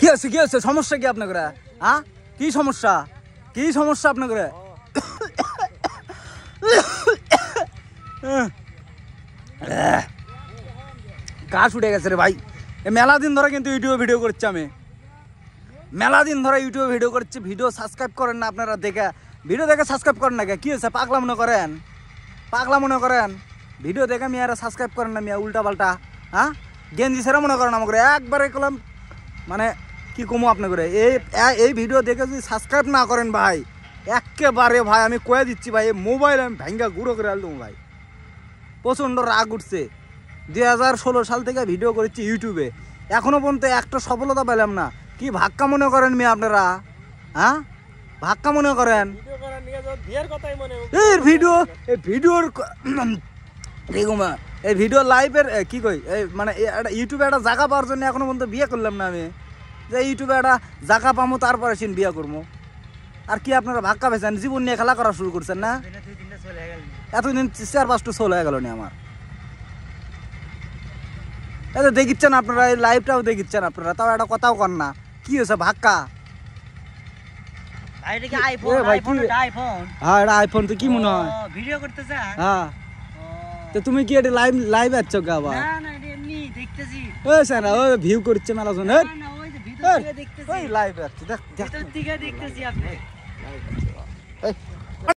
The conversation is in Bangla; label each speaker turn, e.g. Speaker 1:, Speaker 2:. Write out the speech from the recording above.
Speaker 1: কি আছে কি আছে সমস্যা কি আপনার হ্যাঁ কি সমস্যা কি সমস্যা আপনার কাজ উঠে গেছে রে ভাই মেলা দিন ধরে কিন্তু ইউটিউবে ভিডিও করছি আমি মেলা দিন ধরে ইউটিউবে ভিডিও করছি ভিডিও সাবস্ক্রাইব করেন না আপনারা দেখে ভিডিও দেখে সাবস্ক্রাইব করেন না কি হয়েছে পাগলা মনে করেন পাগলা মনে করেন ভিডিও দেখে মেয়েরা সাবস্ক্রাইব করেন না মেয়ে উল্টা পাল্টা হ্যাঁ গেঞ্জি সেরা মনে করেন আমাকে একবারে কলাম মানে কি কমো আপনাকে এই এই ভিডিও দেখে যদি সাবস্ক্রাইব না করেন ভাই একেবারে ভাই আমি কয়ে দিচ্ছি ভাই এই মোবাইল আমি ভ্যাঙ্গা গুঁড়ো করে আলদম ভাই প্রচণ্ড রাগ উঠছে দুই সাল থেকে ভিডিও করেছি ইউটিউবে এখনও পর্যন্ত একটা সফলতা পেলাম না কি ভাক্কা মনে করেন মেয়ে আপনারা হ্যাঁ ভাক্কা মনে করেন এই ভিডিও এই ভিডিওর এই ভিডিও লাইভের কি কই এই মানে ইউটিউবে একটা জায়গা পাওয়ার জন্য এখনো পর্যন্ত বিয়ে করলাম না আমি যে ইউটিউবে একটা জাকা পামো তারপরে সিন বিয়া করবো আর কি আপনারা ভাক্কা পেয়েছেন জীবন নিয়ে খেলা করা শুরু করছেন না এতদিন চার পাঁচটা সোল হয়ে গেল নি আমার এত দেখিচ্ছেন আপনারা এই লাইভটাও দেখিচ্ছেন আপনারা তাও একটা কথাও কর না কি হয়েছে ভাক্কা এটা আইফোন হ্যাঁ, তো কি মনে হয় হ্যাঁ। তো তুমি কি এটা লাইভ গা ভিউ করছে মেলা শোনেন দিগা দেখতেছি ওই লাইভ আর দেখ দেখ দিগা দেখতেছি আপনি লাইভ